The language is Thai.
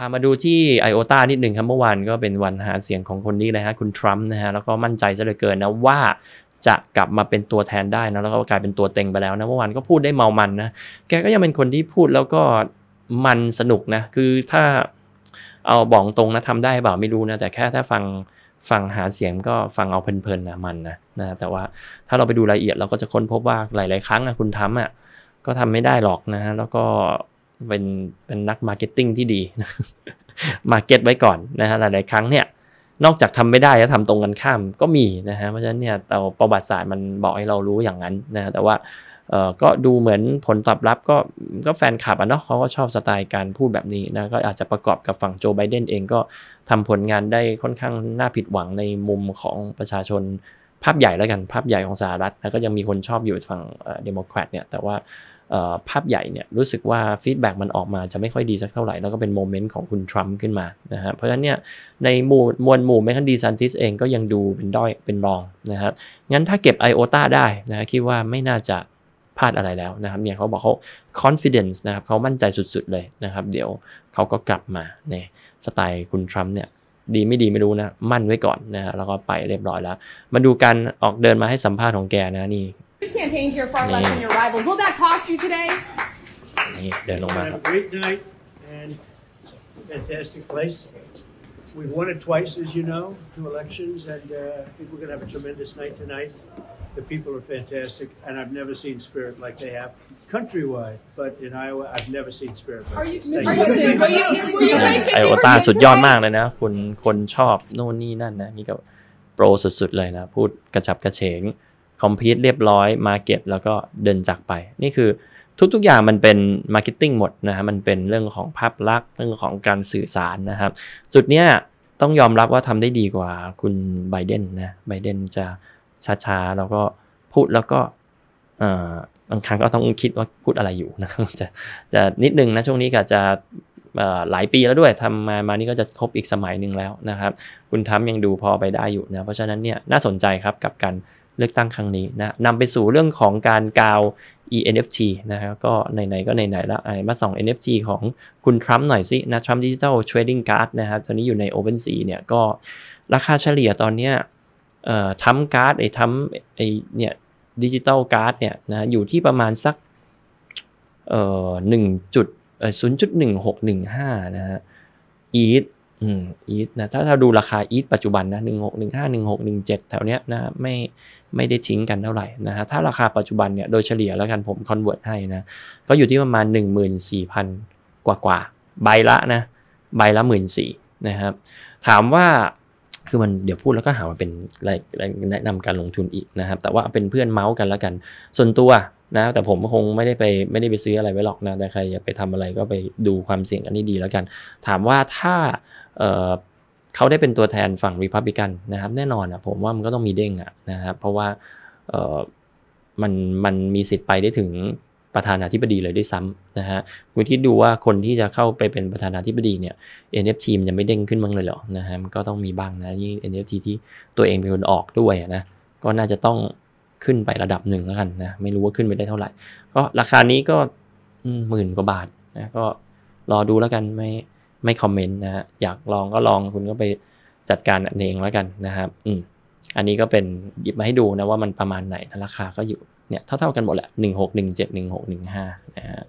พามาดูที่ไอโอตานิดหนึ่งครับเมื่อวานก็เป็นวันหาเสียงของคนนี้เลยฮะคุณทรัมป์นะฮะแล้วก็มั่นใจซะเหลือเกินนะว่าจะกลับมาเป็นตัวแทนได้นะแล้วก็กลายเป็นตัวเต็งไปแล้วนะเมื่อวานก็พูดได้เมามันนะแกก็ยังเป็นคนที่พูดแล้วก็มันสนุกนะคือถ้าเอาบอกตรงนะทำได้เปล่าไม่รู้นะแต่แค่ถ้าฟังฟังหาเสียงก็ฟังเอาเพลินๆนะมันนะนะแต่ว่าถ้าเราไปดูรายละเอียดเราก็จะค้นพบว่าหลายๆครั้งนะคุณทรัมป์อ่ะก็ทำไม่ได้หรอกนะฮะแล้วก็เป็นเป็นนักมาร์เก็ตติ้งที่ดีมาร์เก็ตไว้ก่อนนะฮะหลายๆครั้งเนี่ยนอกจากทำไม่ได้แล้วทำตรงกันข้ามก็มีนะฮะเพราะฉะนั้นเนี่ยเราประวัติศาสตร์มันบอกให้เรารู้อย่างนั้นนะฮะแต่ว่าเออก็ดูเหมือนผลตอบรับก็ก็แฟนคลับอ่ะเนาะเขาก็ชอบสไตล์การพูดแบบนี้นะก็อาจจะประกอบกับฝั่งโจไบเดนเองก็ทำผลงานได้ค่อนข้างน่าผิดหวังในมุมของประชาชนภาพใหญ่แล้วกัน ภาพใหญ่ของสหรัฐ แล้วก็ยังมีคนชอบอยู่ฝั่งเดโมแครตเนี่ยแต่ว่าภาพใหญ่เนี่ยรู้สึกว่าฟีดแบ็กมันออกมาจะไม่ค่อยดีสักเท่าไหร่ แล้วก็เป็นโมเมนต์ของคุณทรัมป์ขึ้นมานะฮะเพราะฉะนั้นเนี่ยในหมู่มวลหมู่แมคคันดีซันติสเองก็ยังดูเป็นด้อยเป็นรองนะฮะงั้นถ้าเก็บไอโอตาได้นะคิดว่าไม่น่าจะพลาดอะไรแล้วนะครับเนี่ยเขาบอกเขา confidence นะครับเขามั่นใจสุดๆเลยนะครับเดี๋ยวเขาก็กลับมาในสไตล์คุณทรัมป์เนี่ยดีไม่ดีไม่รู้นะมั่นไว้ก่อนนะฮะแล้วก็ไปเรียบร้อยแล้วมาดูการออกเดินมาให้สัมภาษณ์ของแกนะนี่ You campaigned here far less than your rivals. Will that cost you today? นี่เดินลงมา Had ครับ a great night and fantastic place. We've won it twice, as you know, two elections, and uh, I think we're going to have a tremendous night tonight. The people are fantastic, and I've never seen spirit like they have countrywide. But in Iowa, I've never seen spirit. Like Are you, Mr. President, w r e you, ไอโอตาสุดยอดมากเลยนะคุณคนชอบโน่นนี่นั่นนะนี่ก็โปรสุดๆเลยนะพูดกระฉับกระเฉงคอมพิวต์เรียบร้อยมาเก็ตแล้วก็เดินจากไป นี่คือทุก ๆอย่างมันเป็นมาร์เก็ตติ้งหมดนะฮะมันเป็นเรื่องของภาพลักษณ์เรื่องของการสื่อสารนะครับสุดเนี้ยต้องยอมรับว่าทำได้ดีกว่าคุณไบเดนนะไบเดนจะช้าๆแล้วก็พูดแล้วก็บางครั้งก็ต้องคิดว่าพูดอะไรอยู่นะครับจะจะนิดนึงนะช่วงนี้ก็จะหลายปีแล้วด้วยทำมามานี่ก็จะครบอีกสมัยหนึ่งแล้วนะครับคุณทำยังดูพอไปได้อยู่นะเพราะฉะนั้นเนี่ยน่าสนใจครับกับการเลือกตั้งครั้งนี้นะนำไปสู่เรื่องของการกาว ENFT นะครับก็ไหนๆก็ไหนๆแล้วมาส่อง NFT ของคุณทรัมป์หน่อยสินะทรัมป์ดิจิทัลเทรดดิ้งการ์ดนะครับตอนนี้อยู่ใน OpenSea เนี่ยก็ราคาเฉลี่ยตอนเนี้ยเอ่อทำการ์ดไอ้ทำไอ้เนี่ยดิจิตอลการ์ดเนี่ยนะอยู่ที่ประมาณสักเอ่อหนึ่งจุดเอ่อศูนย์จุดหนึ่งหกหนึ่งห้านะฮะอีทอืมอีทนะถ้าถ้าดูราคาอีทปัจจุบันนะหนึ่งหกหนึ่งห้าหนึ่งหกหนึ่งเจ็ดแถวเนี้ยนะไม่ไม่ได้ทิ้งกันเท่าไหร่นะฮะถ้าราคาปัจจุบันเนี่ยโดยเฉลี่ยแล้วกันผมคอนเวิร์ตให้นะก็อยู่ที่ประมาณหนึ่งหมื่นสี่พันกว่ากว่าใบละนะใบละหมื่นสี่นะครับ ถามว่าคือมันเดี๋ยวพูดแล้วก็หาว่าเป็นแนะนำการลงทุนอีกนะครับ แต่ว่าเป็นเพื่อนเมาส์กันแล้วกัน ส่วนตัวนะแต่ผมคงไม่ได้ไปไม่ได้ไปซื้ออะไรไว้หรอกนะแต่ใครอยากไปทำอะไรก็ไปดูความเสี่ยงอันนี้ดีแล้วกัน ถามว่าถ้าเขาได้เป็นตัวแทนฝั่งริพับบิกันนะครับแน่นอนอนะผมว่ามันก็ต้องมีเด้งอ่ะนะครับเพราะว่ามันมันมีสิทธิ์ไปได้ถึงประธานาธิบดีเลยด้วยซ้ำนะฮะคุณคิดดูว่าคนที่จะเข้าไปเป็นประธานาธิบดีเนี่ย NFT มันังไม่เด้งขึ้นบ้างเลยเหรอนะฮะมันก็ต้องมีบ้างนะยิ่ง NFT ที่ตัวเองเป็นคนออกด้วยนะก็น่าจะต้องขึ้นไประดับหนึ่งแล้วกันนะไม่รู้ว่าขึ้นไปได้เท่าไหร่ก็ราคานี้ก็หมื่นกว่าบาทนะก็ รอดูแล้วกันไม่ไม่คอมเมนต์นะฮะอยากลองก็ลองคุณก็ไปจัดการเองแล้วกันนะครับอืมอันนี้ก็เป็นหยิบมาให้ดูนะว่ามันประมาณไหนนะราคาก็อยู่เนี่ยเท่าๆกันหมดแหละ16 17 16 15นะฮะ